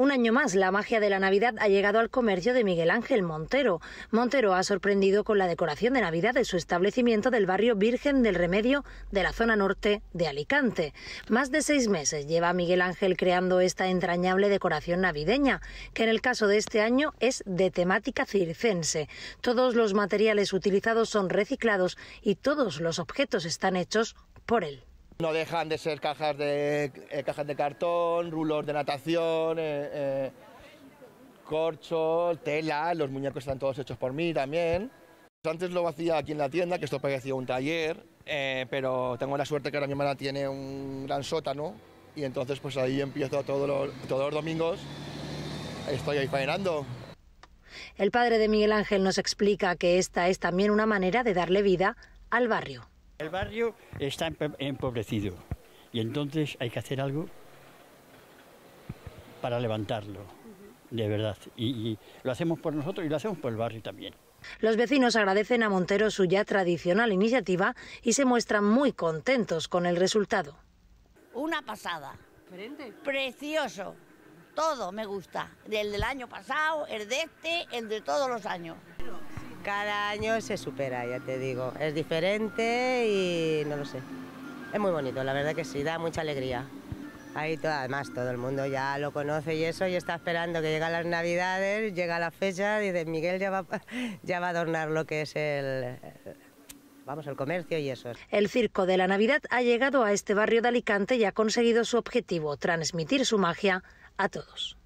Un año más, la magia de la Navidad ha llegado al comercio de Miguel Ángel Montero. Montero ha sorprendido con la decoración de Navidad de su establecimiento del barrio Virgen del Remedio de la zona norte de Alicante. Más de seis meses lleva Miguel Ángel creando esta entrañable decoración navideña, que en el caso de este año es de temática circense. Todos los materiales utilizados son reciclados y todos los objetos están hechos por él. No dejan de ser cajas de, eh, cajas de cartón, rulos de natación, corcho, eh, eh, corchos, tela, los muñecos están todos hechos por mí también. Antes lo hacía aquí en la tienda, que esto parecía un taller, pero tengo la suerte que ahora mi hermana tiene un gran sótano y entonces pues ahí empiezo todos los, todos los domingos, estoy ahí faenando. El padre de Miguel Ángel nos explica que esta es también una manera de darle vida al barrio. El barrio está empobrecido y entonces hay que hacer algo para levantarlo, de verdad. Y, lo hacemos por nosotros y lo hacemos por el barrio también. Los vecinos agradecen a Montero su ya tradicional iniciativa y se muestran muy contentos con el resultado. Una pasada. Precioso. Todo me gusta. Del del año pasado, el de este, el de todos los años cada año se supera, ya te digo. Es diferente y no lo sé. Es muy bonito, la verdad que sí, da mucha alegría. Ahí además todo el mundo ya lo conoce y eso, y está esperando que lleguen las navidades, llega la fecha, y dice Miguel ya va, ya va a adornar lo que es el, vamos, el comercio y eso. El circo de la Navidad ha llegado a este barrio de Alicante y ha conseguido su objetivo, transmitir su magia a todos.